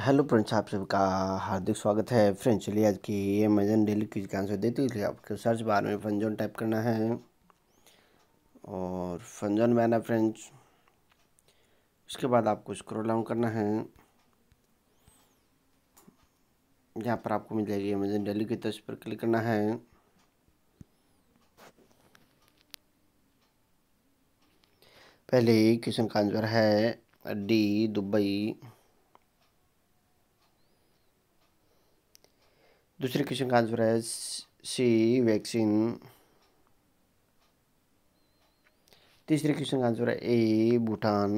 hello friends आप सबका हार्दिक स्वागत है फ्रेंड्स चलिए आज की अमेजन डेली क्विज का आंसर देते हुए आपको सर्च बार में फंजोन टाइप करना है और फंजोन में आना फ्रेंड्स उसके बाद आपको स्क्रॉल डाउन करना है यहाँ पर आपको मिल जाएगी अमेजन डेली की तस्वीर पर क्लिक करना है पहले क्वेश्चन का आंसर है डी दुबई दूसरे क्वेश्चन का आंसर है सी वैक्सीन तीसरे क्वेश्चन का आंसर है ए भूटान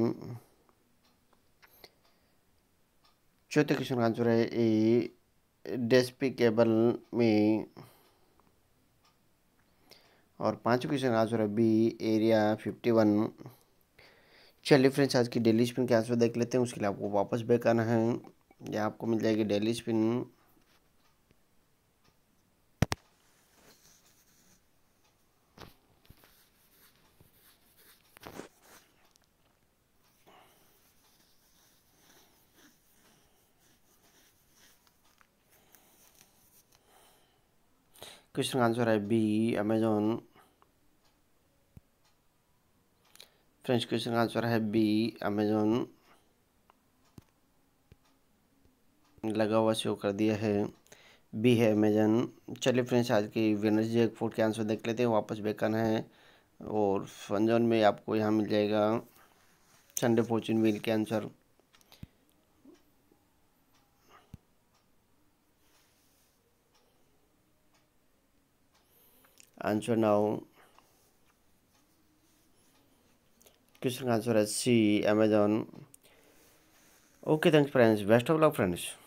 चौथे क्वेश्चन का आंसर है ए डेस्पिकेबल में और पांचवें क्वेश्चन का आंसर है बी एरिया फिफ्टी वन चलिए फ्रेंड्स आज की डेली स्पिन के आंसर देख लेते हैं उसके लिए आपको वापस बैक आना है या आपको मिल जाएगी डेली स्पिन क्वेश्चन का आंसर है बी अमेजोन फ्रेंड्स क्वेश्चन का आंसर है बी अमेजोन लगा हुआ शो कर दिया है बी है अमेजन चलिए फ्रेंड्स आज की विनर्जी एयरपोर्ट के आंसर देख लेते हैं वापस बेकन है और फंजन में आपको यहाँ मिल जाएगा संडे फॉर्चून मिल के answer answer now question answer is c amazon okay thanks friends best of luck friends